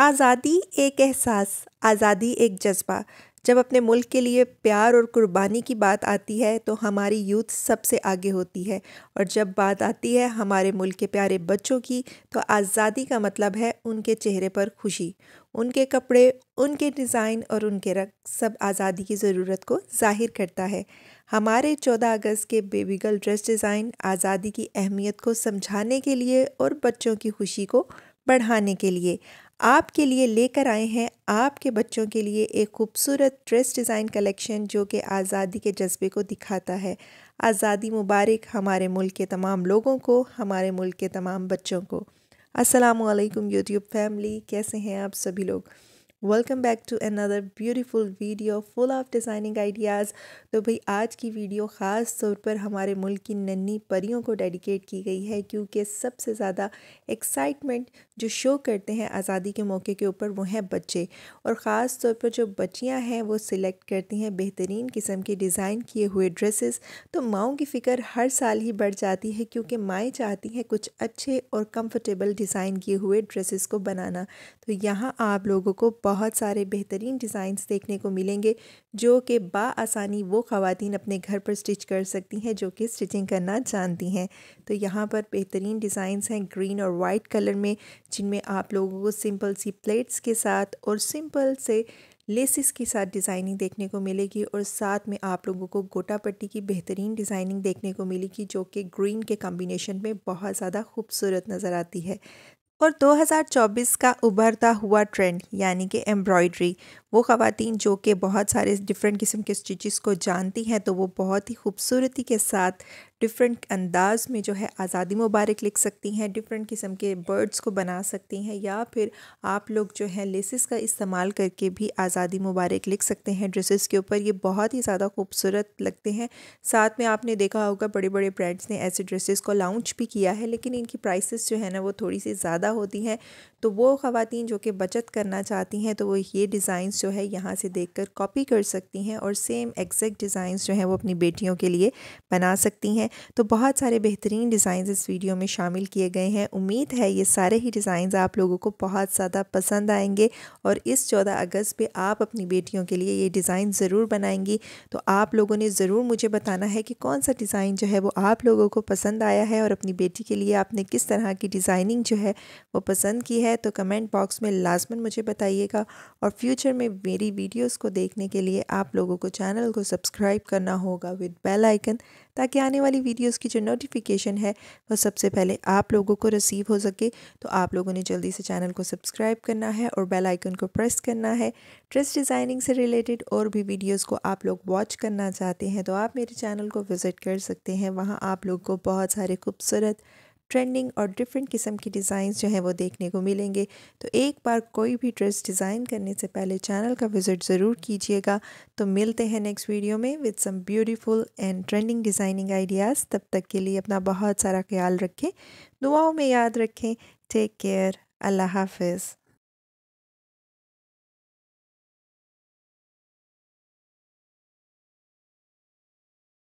आज़ादी एक एहसास आज़ादी एक जज्बा जब अपने मुल्क के लिए प्यार और कुर्बानी की बात आती है तो हमारी यूथ सबसे आगे होती है और जब बात आती है हमारे मुल्क के प्यारे बच्चों की तो आज़ादी का मतलब है उनके चेहरे पर खुशी उनके कपड़े उनके डिज़ाइन और उनके रंग सब आज़ादी की ज़रूरत को जाहिर करता है हमारे 14 अगस्त के बेबी गर्ल ड्रेस डिज़ाइन आज़ादी की अहमियत को समझाने के लिए और बच्चों की खुशी को बढ़ाने के लिए आपके लिए लेकर आए हैं आपके बच्चों के लिए एक खूबसूरत ड्रेस डिज़ाइन कलेक्शन जो कि आज़ादी के जज्बे को दिखाता है आज़ादी मुबारक हमारे मुल्क के तमाम लोगों को हमारे मुल्क के तमाम बच्चों को अस्सलाम वालेकुम यूट्यूब फैमिली कैसे हैं आप सभी लोग welcome back to another beautiful video full of designing ideas तो भाई आज की वीडियो ख़ास तौर पर हमारे मुल्क की नन्ही परियों को डेडिकेट की गई है क्योंकि सबसे ज़्यादा एक्साइटमेंट जो शो करते हैं आज़ादी के मौके के ऊपर वो हैं बच्चे और ख़ास तौर पर जो बच्चियां हैं वो सिलेक्ट करती हैं बेहतरीन किस्म के डिज़ाइन किए हुए ड्रेसेस तो माओ की फ़िक्र हर साल ही बढ़ जाती है क्योंकि माएँ चाहती हैं कुछ अच्छे और कम्फर्टेबल डिज़ाइन किए हुए ड्रेसेस को बनाना तो यहाँ आप लोगों को बहुत सारे बेहतरीन डिज़ाइंस देखने को मिलेंगे जो कि बासानी वो ख़वान अपने घर पर स्टिच कर सकती हैं जो कि स्टिचिंग करना जानती हैं तो यहाँ पर बेहतरीन डिज़ाइंस हैं ग्रीन और वाइट कलर में जिनमें आप लोगों को सिंपल सी प्लेट्स के साथ और सिंपल से लेसिस के साथ डिज़ाइनिंग देखने को मिलेगी और साथ में आप लोगों को गोटा पट्टी की बेहतरीन डिज़ाइनिंग देखने को मिलेगी जो कि ग्रीन के कॉम्बिनेशन में बहुत ज़्यादा खूबसूरत नज़र आती है और 2024 का उभरता हुआ ट्रेंड यानी कि एम्ब्रॉयड्री वो ख़वातीन जो कि बहुत सारे डिफरेंट किस्म के स्टिचेस को जानती हैं तो वो बहुत ही खूबसूरती के साथ डिफरेंट अंदाज में जो है आज़ादी मुबारक लिख सकती हैं डिफरेंट किस्म के बर्ड्स को बना सकती हैं या फिर आप लोग जो है लेसिस का इस्तेमाल करके भी आज़ादी मुबारक लिख सकते हैं ड्रेसेस के ऊपर ये बहुत ही ज़्यादा खूबसूरत लगते हैं साथ में आपने देखा होगा बड़े बड़े ब्रांड्स ने ऐसे ड्रेसेस को लॉन्च भी किया है लेकिन इनकी प्राइसेस जो है ना वो थोड़ी सी ज़्यादा ज़्यादा होती है तो वो ख़वान जो कि बचत करना चाहती हैं तो वो ये डिज़ाइंस जो है यहाँ से देख कर कॉपी कर सकती हैं और सेम एग्जैक्ट डिज़ाइंस जो हैं वो अपनी बेटियों के लिए बना सकती हैं तो बहुत सारे बेहतरीन डिज़ाइंस इस वीडियो में शामिल किए गए हैं उम्मीद है ये सारे ही डिज़ाइंस आप लोगों को बहुत ज़्यादा पसंद आएंगे और इस चौदह अगस्त पर आप अपनी बेटियों के लिए ये डिज़ाइन ज़रूर बनाएंगी तो आप लोगों ने ज़रूर मुझे बताना है कि कौन सा डिज़ाइन जो है वो आप लोगों को पसंद आया है और अपनी बेटी के लिए आपने किस तरह की डिज़ाइनिंग जो है वो पसंद की है तो कमेंट बॉक्स में लाजमन मुझे बताइएगा और फ्यूचर में मेरी वीडियोस को देखने के लिए आप लोगों को चैनल को सब्सक्राइब करना होगा विद बेल आइकन ताकि आने वाली वीडियोस की जो नोटिफिकेशन है वह सबसे पहले आप लोगों को रिसीव हो सके तो आप लोगों ने जल्दी से चैनल को सब्सक्राइब करना है और बेल आइकन को प्रेस करना है ड्रेस डिज़ाइनिंग से रिलेटेड और भी वीडियोस को आप लोग वॉच करना चाहते हैं तो आप मेरे चैनल को विज़िट कर सकते हैं वहाँ आप लोग को बहुत सारे खूबसूरत ट्रेंडिंग और डिफरेंट किस्म की डिज़ाइंस जो हैं वो देखने को मिलेंगे तो एक बार कोई भी ड्रेस डिज़ाइन करने से पहले चैनल का विज़िट ज़रूर कीजिएगा तो मिलते हैं नेक्स्ट वीडियो में with some beautiful and trending designing ideas तब तक के लिए अपना बहुत सारा ख्याल रखें दुआओं में याद रखें टेक केयर अल्लाह हाफिज़